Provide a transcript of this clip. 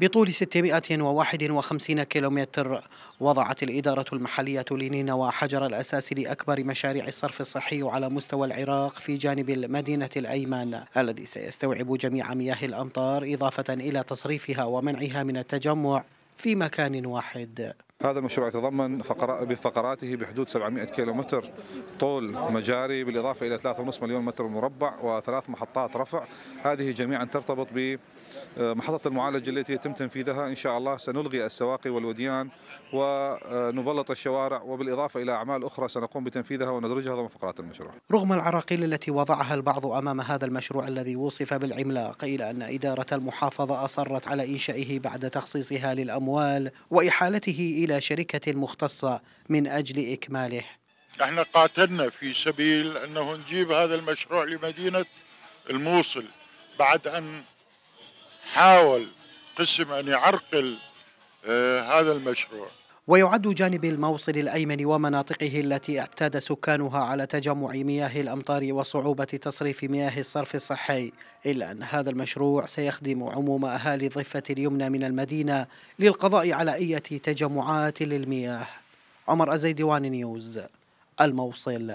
بطول 651 كيلومتر وضعت الإدارة المحلية لنينوى حجر الأساس لأكبر مشاريع الصرف الصحي على مستوى العراق في جانب المدينة الأيمن الذي سيستوعب جميع مياه الأمطار إضافة إلى تصريفها ومنعها من التجمع في مكان واحد هذا المشروع يتضمن بفقراته بحدود 700 كيلومتر طول مجاري بالإضافة إلى 3.5 مليون متر مربع وثلاث محطات رفع هذه جميعا ترتبط ب آه، محطة المعالجة التي يتم تنفيذها إن شاء الله سنلغي السواقي والوديان ونبلط الشوارع وبالإضافة إلى أعمال أخرى سنقوم بتنفيذها وندرجها ضمن فقرات المشروع رغم العراقيل التي وضعها البعض أمام هذا المشروع الذي وصف بالعملاق إلى أن إدارة المحافظة أصرت على إنشائه بعد تخصيصها للأموال وإحالته إلى إلى شركة مختصة من أجل إكماله احنا قاتلنا في سبيل أنه نجيب هذا المشروع لمدينة الموصل بعد أن حاول قسم أن يعرقل آه، هذا المشروع ويعد جانب الموصل الأيمن ومناطقه التي اعتاد سكانها على تجمع مياه الأمطار وصعوبة تصريف مياه الصرف الصحي إلا أن هذا المشروع سيخدم عموم أهالي الضفة اليمنى من المدينة للقضاء على أي تجمعات للمياه عمر أزيدوان نيوز الموصل